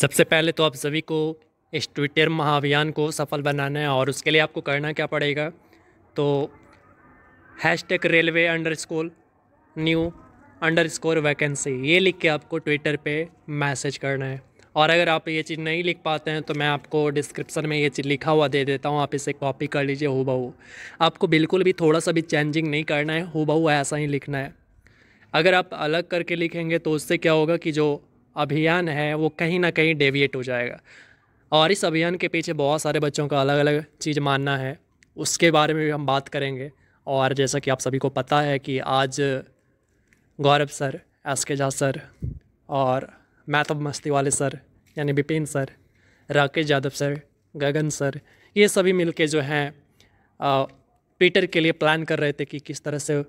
सबसे पहले तो आप सभी को इस ट्विटर महाअभियान को सफल बनाना है और उसके लिए आपको करना क्या पड़ेगा तो hashtag railway underscore new underscore vacancy ये लिख के आपको ट्विटर पे मैसेज करना है और अगर आप ये चीज़ नहीं लिख पाते हैं तो मैं आपको डिस्क्रिप्शन में ये चीज़ लिखा हुआ दे देता हूँ आप इसे कॉपी कर लीजिए हो बहू आपको बिल्कुल भी थोड़ा सा भी चेंजिंग नहीं करना है हो बहू ऐसा ही लिखना है अगर आप अलग करके लिखेंगे तो उससे क्या होगा कि जो अभियान है वो कहीं ना कहीं डेविएट हो जाएगा और इस अभियान के पीछे बहुत सारे बच्चों का अलग अलग चीज़ मानना है उसके बारे में भी हम बात करेंगे और जैसा कि आप सभी को पता है कि आज गौरव सर एस के झा सर और मैथ मस्ती वाले सर यानी Bipin sir Rakesh Yadav sir Gagan sir ये सभी मिलके जो हैं पीटर के लिए प्लान कर रहे थे कि किस तरह से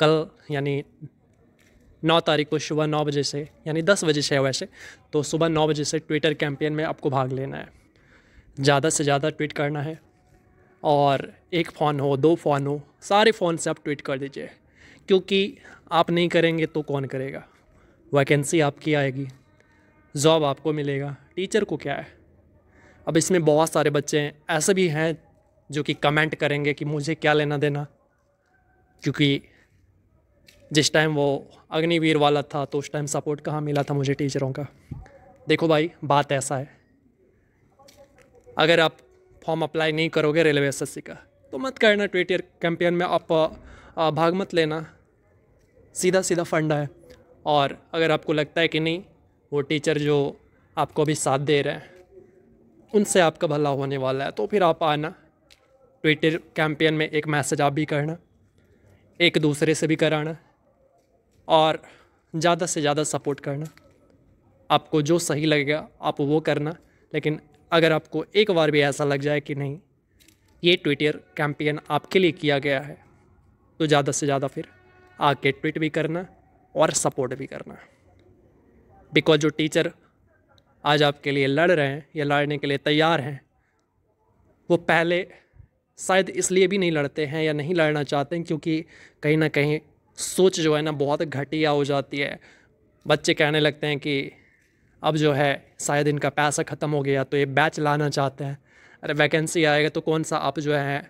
कल यानी नौ तारीख को सुबह नौ बजे से यानी दस बजे से है वैसे तो सुबह नौ बजे से ट्विटर कैंपेन में आपको भाग लेना है ज़्यादा से ज़्यादा ट्वीट करना है और एक फ़ोन हो दो फ़ोन हो सारे फ़ोन से आप ट्वीट कर दीजिए क्योंकि आप नहीं करेंगे तो कौन करेगा वैकेंसी आपकी आएगी जॉब आपको मिलेगा टीचर को क्या है अब इसमें बहुत सारे बच्चे हैं ऐसे भी हैं जो कि कमेंट करेंगे कि मुझे क्या लेना देना क्योंकि जिस टाइम वो अग्निवीर वाला था तो उस टाइम सपोर्ट कहाँ मिला था मुझे टीचरों का देखो भाई बात ऐसा है अगर आप फॉर्म अप्लाई नहीं करोगे रेलवे एस का तो मत करना ट्विटर कैंपेन में आप भाग मत लेना सीधा सीधा फंड है और अगर आपको लगता है कि नहीं वो टीचर जो आपको अभी साथ दे रहे हैं उनसे आपका भला होने वाला है तो फिर आप आना ट्विटर कैंपेन में एक मैसेज आप भी करना एक दूसरे से भी कराना और ज़्यादा से ज़्यादा सपोर्ट करना आपको जो सही लगेगा आप वो करना लेकिन अगर आपको एक बार भी ऐसा लग जाए कि नहीं ये ट्विटर कैंपेन आपके लिए किया गया है तो ज़्यादा से ज़्यादा फिर आके ट्वीट भी करना और सपोर्ट भी करना बिकॉज जो टीचर आज आपके लिए लड़ रहे हैं या लड़ने के लिए तैयार हैं वो पहले शायद इसलिए भी नहीं लड़ते हैं या नहीं लड़ना चाहते हैं क्योंकि कहीं ना कहीं सोच जो है ना बहुत घटिया हो जाती है बच्चे कहने लगते हैं कि अब जो है शायद इनका पैसा ख़त्म हो गया तो ये बैच लाना चाहते हैं अरे वैकेंसी आएगा तो कौन सा आप जो है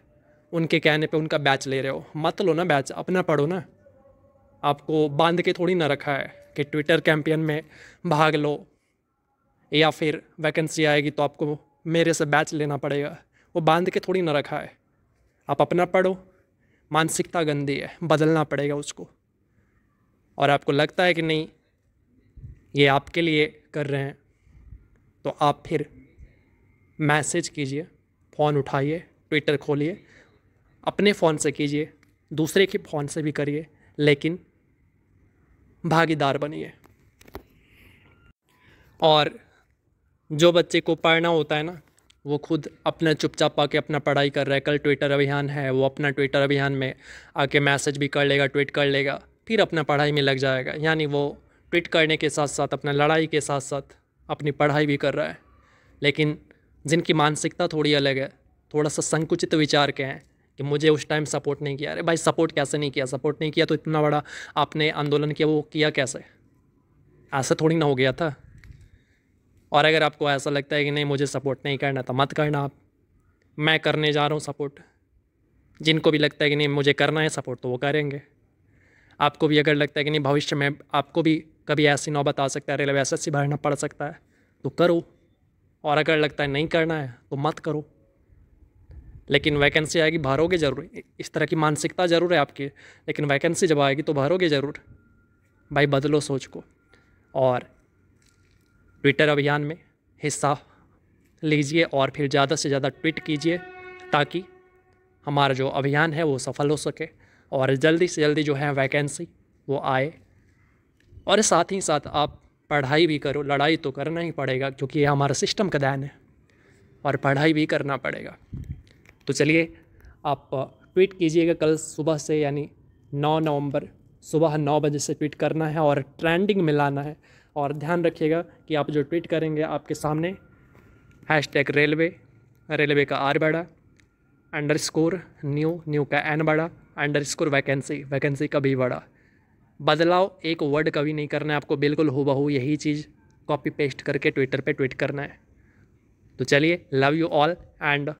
उनके कहने पे उनका बैच ले रहे हो मत लो ना बैच अपना पढ़ो ना आपको बांध के थोड़ी ना रखा है कि ट्विटर कैंपियन में भाग लो या फिर वैकेंसी आएगी तो आपको मेरे से बैच लेना पड़ेगा वो बांध के थोड़ी ना रखा है आप अपना पढ़ो मानसिकता गंदी है बदलना पड़ेगा उसको और आपको लगता है कि नहीं ये आपके लिए कर रहे हैं तो आप फिर मैसेज कीजिए फ़ोन उठाइए ट्विटर खोलिए अपने फ़ोन से कीजिए दूसरे के फ़ोन से भी करिए लेकिन भागीदार बनिए और जो बच्चे को पढ़ना होता है ना वो खुद अपना चुपचाप आके अपना पढ़ाई कर रहा है कल ट्विटर अभियान है वो अपना ट्विटर अभियान में आके मैसेज भी कर लेगा ट्वीट कर लेगा फिर अपना पढ़ाई में लग जाएगा यानी वो ट्वीट करने के साथ साथ अपना लड़ाई के साथ साथ अपनी पढ़ाई भी कर रहा है लेकिन जिनकी मानसिकता थोड़ी अलग है थोड़ा सा संकुचित विचार के हैं कि मुझे उस टाइम सपोर्ट नहीं किया अरे भाई सपोर्ट कैसे नहीं किया सपोर्ट नहीं किया तो इतना बड़ा आपने आंदोलन किया वो किया कैसे ऐसा थोड़ी ना हो गया था और अगर आपको ऐसा लगता है कि नहीं मुझे सपोर्ट नहीं करना तो मत करना आप मैं करने जा रहा हूँ सपोर्ट जिनको भी लगता है कि नहीं मुझे करना है सपोर्ट तो वो करेंगे आपको भी अगर लगता है कि नहीं भविष्य में आपको भी कभी ऐसी नौबत आ सकता है रेलवे एस भरना पड़ सकता है तो करो और अगर लगता है नहीं करना है तो मत करो लेकिन वैकेंसी आएगी भरोगे ज़रूर इस तरह की मानसिकता ज़रूर है आपकी लेकिन वैकेंसी जब आएगी तो भरोगे ज़रूर भाई बदलो सोच को और ट्विटर अभियान में हिस्सा लीजिए और फिर ज़्यादा से ज़्यादा ट्वीट कीजिए ताकि हमारा जो अभियान है वो सफल हो सके और जल्दी से जल्दी जो है वैकेंसी वो आए और साथ ही साथ आप पढ़ाई भी करो लड़ाई तो करना ही पड़ेगा क्योंकि ये हमारा सिस्टम का दैन है और पढ़ाई भी करना पड़ेगा तो चलिए आप ट्वीट कीजिएगा कल सुबह से यानी 9 नवंबर सुबह नौ बजे से ट्वीट करना है और ट्रेंडिंग में लाना है और ध्यान रखिएगा कि आप जो ट्वीट करेंगे आपके सामने हैश टैग रेलवे रेलवे का आर बड़ा अंडर स्कोर न्यू न्यू का एन बड़ा अंडर स्कोर वैकेंसी वैकेंसी का भी बड़ा बदलाव एक वर्ड कभी नहीं करना है आपको बिल्कुल हुबहू यही चीज़ कॉपी पेस्ट करके ट्विटर पे ट्वीट करना है तो चलिए लव यू ऑल एंड